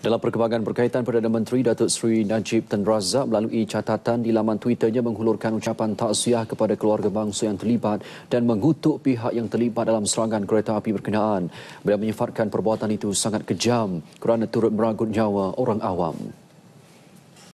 Dalam perkembangan berkaitan Perdana Menteri Datuk Seri Najib Tan Razak melalui catatan di laman Twitternya menghulurkan ucapan takziah kepada keluarga bangsa yang terlibat dan mengutuk pihak yang terlibat dalam serangan kereta api berkenaan. Beliau menyifatkan perbuatan itu sangat kejam kerana turut meragut nyawa orang awam.